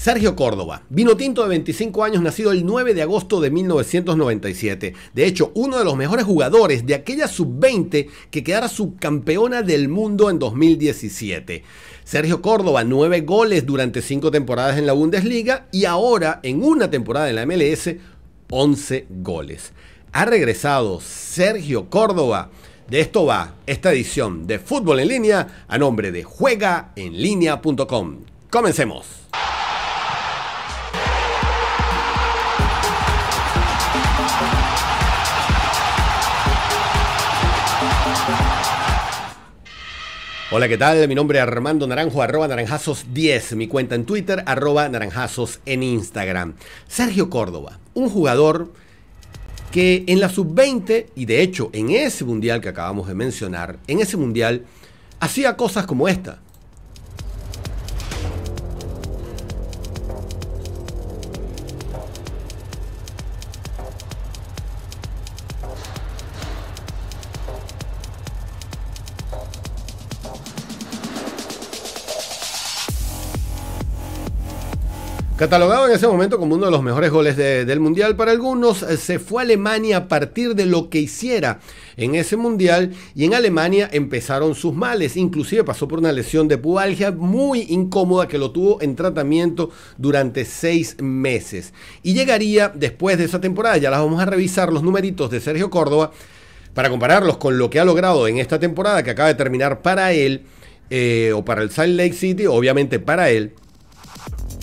Sergio Córdoba, vino tinto de 25 años, nacido el 9 de agosto de 1997. De hecho, uno de los mejores jugadores de aquella sub-20 que quedara subcampeona del mundo en 2017. Sergio Córdoba, 9 goles durante 5 temporadas en la Bundesliga y ahora en una temporada en la MLS, 11 goles. Ha regresado Sergio Córdoba. De esto va esta edición de Fútbol en línea a nombre de juegaenlinea.com. Comencemos. Hola, ¿qué tal? Mi nombre es Armando Naranjo, arroba naranjazos10, mi cuenta en Twitter, arroba naranjazos en Instagram. Sergio Córdoba, un jugador que en la sub-20, y de hecho en ese mundial que acabamos de mencionar, en ese mundial, hacía cosas como esta. Catalogado en ese momento como uno de los mejores goles del Mundial para algunos, eh, se fue a Alemania a partir de lo que hiciera en ese Mundial y en Alemania empezaron sus males, inclusive pasó por una lesión de pubalgia muy incómoda que lo tuvo en tratamiento durante seis meses. Y llegaría después de esa temporada, ya las vamos a revisar los numeritos de Sergio Córdoba para compararlos con lo que ha logrado en esta temporada que acaba de terminar para él eh, o para el Salt Lake City, obviamente para él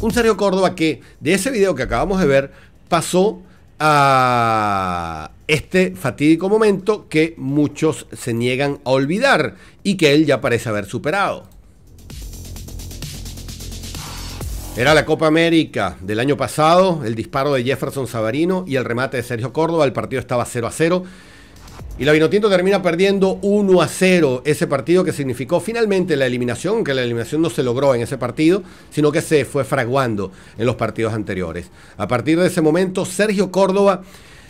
un Sergio Córdoba que de ese video que acabamos de ver pasó a este fatídico momento que muchos se niegan a olvidar y que él ya parece haber superado. Era la Copa América del año pasado, el disparo de Jefferson Savarino y el remate de Sergio Córdoba, el partido estaba 0 a 0 y la Vinotinto termina perdiendo 1 a 0 ese partido que significó finalmente la eliminación, que la eliminación no se logró en ese partido, sino que se fue fraguando en los partidos anteriores. A partir de ese momento, Sergio Córdoba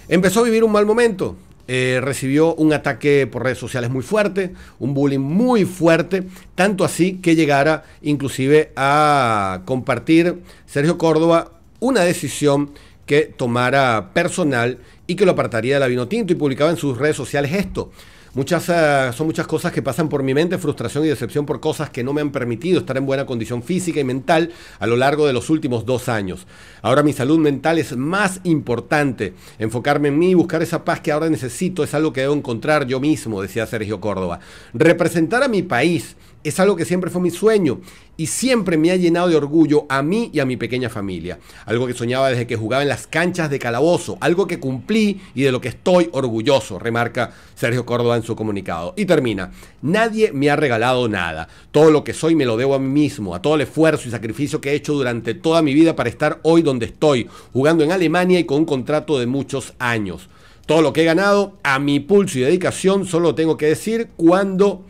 empezó a vivir un mal momento. Eh, recibió un ataque por redes sociales muy fuerte, un bullying muy fuerte, tanto así que llegara inclusive a compartir Sergio Córdoba una decisión que tomara personal y que lo apartaría de la vino tinto y publicaba en sus redes sociales esto. Muchas, ah, son muchas cosas que pasan por mi mente, frustración y decepción por cosas que no me han permitido estar en buena condición física y mental a lo largo de los últimos dos años. Ahora mi salud mental es más importante. Enfocarme en mí, buscar esa paz que ahora necesito es algo que debo encontrar yo mismo, decía Sergio Córdoba. Representar a mi país es algo que siempre fue mi sueño y siempre me ha llenado de orgullo a mí y a mi pequeña familia. Algo que soñaba desde que jugaba en las canchas de calabozo, algo que cumplí y de lo que estoy orgulloso, remarca Sergio Córdoba en su comunicado. Y termina, nadie me ha regalado nada. Todo lo que soy me lo debo a mí mismo, a todo el esfuerzo y sacrificio que he hecho durante toda mi vida para estar hoy donde estoy, jugando en Alemania y con un contrato de muchos años. Todo lo que he ganado, a mi pulso y dedicación, solo tengo que decir cuando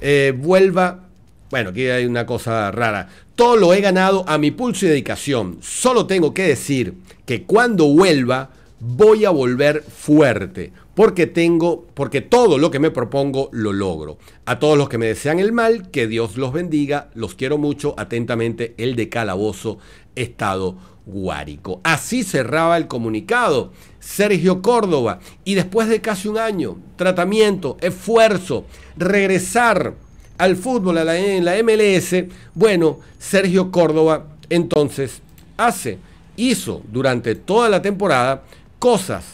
eh, vuelva... Bueno, aquí hay una cosa rara. Todo lo he ganado a mi pulso y dedicación. Solo tengo que decir que cuando vuelva voy a volver fuerte, porque tengo, porque todo lo que me propongo lo logro. A todos los que me desean el mal, que Dios los bendiga, los quiero mucho, atentamente el de Calabozo, Estado Guárico. Así cerraba el comunicado Sergio Córdoba y después de casi un año, tratamiento, esfuerzo, regresar al fútbol, a en la MLS, bueno, Sergio Córdoba entonces hace, hizo durante toda la temporada cosas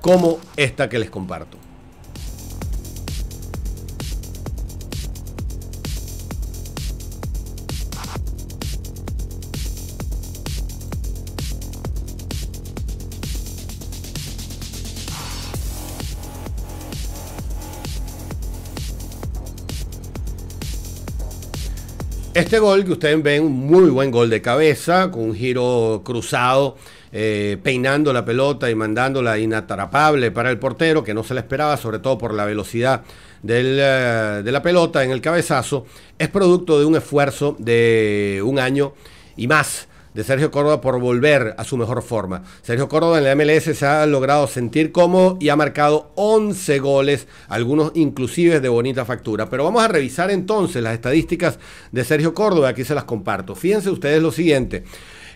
como esta que les comparto. Este gol que ustedes ven, muy buen gol de cabeza, con un giro cruzado, eh, peinando la pelota y mandándola inatrapable para el portero, que no se la esperaba, sobre todo por la velocidad eh, de la pelota en el cabezazo, es producto de un esfuerzo de un año y más de Sergio Córdoba por volver a su mejor forma. Sergio Córdoba en la MLS se ha logrado sentir cómodo y ha marcado 11 goles, algunos inclusive de bonita factura. Pero vamos a revisar entonces las estadísticas de Sergio Córdoba, aquí se las comparto. Fíjense ustedes lo siguiente.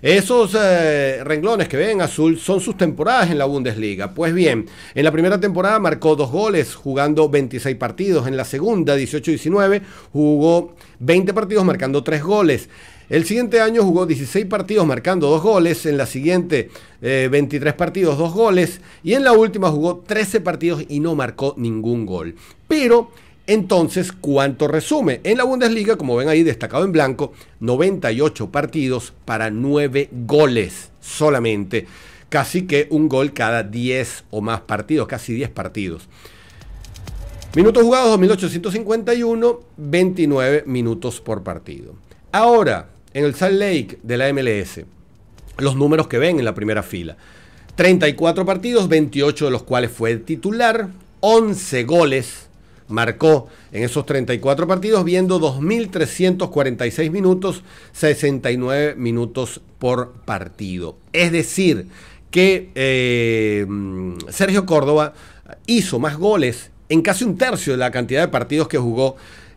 Esos eh, renglones que ven azul son sus temporadas en la Bundesliga. Pues bien, en la primera temporada marcó dos goles jugando 26 partidos, en la segunda 18-19 jugó 20 partidos marcando tres goles. El siguiente año jugó 16 partidos marcando 2 goles, en la siguiente 23 eh, partidos 2 goles y en la última jugó 13 partidos y no marcó ningún gol. Pero entonces, ¿cuánto resume? En la Bundesliga, como ven ahí destacado en blanco, 98 partidos para 9 goles solamente. Casi que un gol cada 10 o más partidos, casi 10 partidos. Minutos jugados 2851, 29 minutos por partido. Ahora, en el Salt Lake de la MLS, los números que ven en la primera fila. 34 partidos, 28 de los cuales fue titular, 11 goles, marcó en esos 34 partidos, viendo 2.346 minutos, 69 minutos por partido. Es decir, que eh, Sergio Córdoba hizo más goles en casi un tercio de la cantidad de partidos que jugó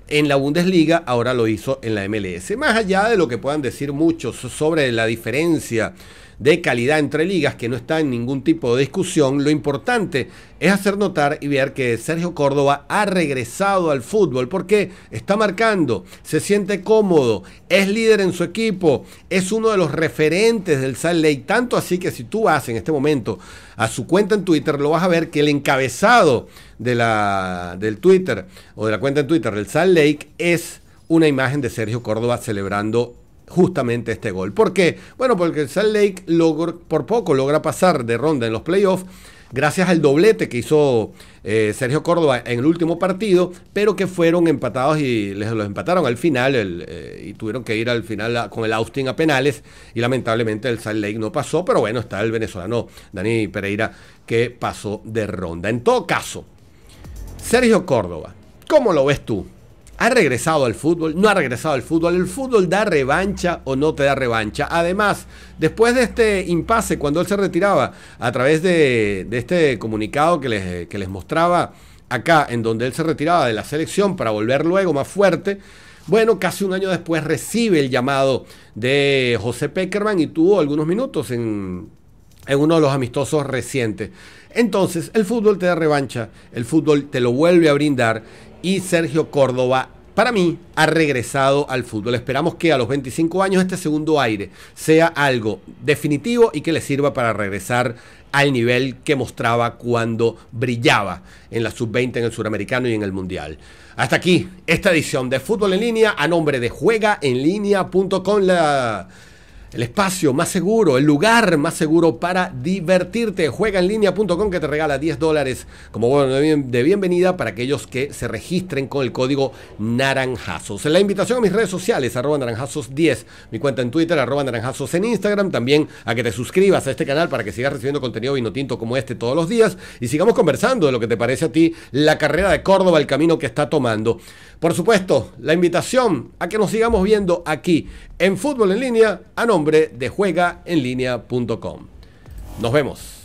en la Bundesliga, ahora lo hizo en la MLS. Más allá de lo que puedan decir muchos sobre la diferencia de calidad entre ligas, que no está en ningún tipo de discusión, lo importante es hacer notar y ver que Sergio Córdoba ha regresado al fútbol porque está marcando, se siente cómodo, es líder en su equipo, es uno de los referentes del Salt Lake, tanto así que si tú vas en este momento a su cuenta en Twitter, lo vas a ver que el encabezado de la, del Twitter o de la cuenta en Twitter del Salt Lake es una imagen de Sergio Córdoba celebrando justamente este gol. ¿Por qué? Bueno, porque el Salt Lake por poco logra pasar de ronda en los playoffs gracias al doblete que hizo eh, Sergio Córdoba en el último partido, pero que fueron empatados y les los empataron al final eh, y tuvieron que ir al final con el Austin a penales y lamentablemente el Salt Lake no pasó, pero bueno, está el venezolano Dani Pereira que pasó de ronda. En todo caso, Sergio Córdoba, ¿cómo lo ves tú? ¿Ha regresado al fútbol? ¿No ha regresado al fútbol? ¿El fútbol da revancha o no te da revancha? Además, después de este impasse, cuando él se retiraba, a través de, este comunicado que les, mostraba acá, en donde él se retiraba de la selección para volver luego más fuerte, bueno, casi un año después recibe el llamado de José Peckerman y tuvo algunos minutos en, en uno de los amistosos recientes. Entonces, el fútbol te da revancha, el fútbol te lo vuelve a brindar y Sergio Córdoba, para mí, ha regresado al fútbol. Esperamos que a los 25 años este segundo aire sea algo definitivo y que le sirva para regresar al nivel que mostraba cuando brillaba en la sub-20 en el suramericano y en el mundial. Hasta aquí esta edición de Fútbol en línea a nombre de JuegaEnLínea.com el espacio más seguro, el lugar más seguro para divertirte. Juega en línea.com que te regala 10 dólares como bueno de bienvenida para aquellos que se registren con el código Naranjazos. La invitación a mis redes sociales, arroba naranjazos10, mi cuenta en Twitter, arroba naranjazos en Instagram, también a que te suscribas a este canal para que sigas recibiendo contenido vinotinto como este todos los días y sigamos conversando de lo que te parece a ti la carrera de Córdoba, el camino que está tomando. Por supuesto, la invitación a que nos sigamos viendo aquí en Fútbol en Línea a nombre de JuegaEnLínea.com Nos vemos.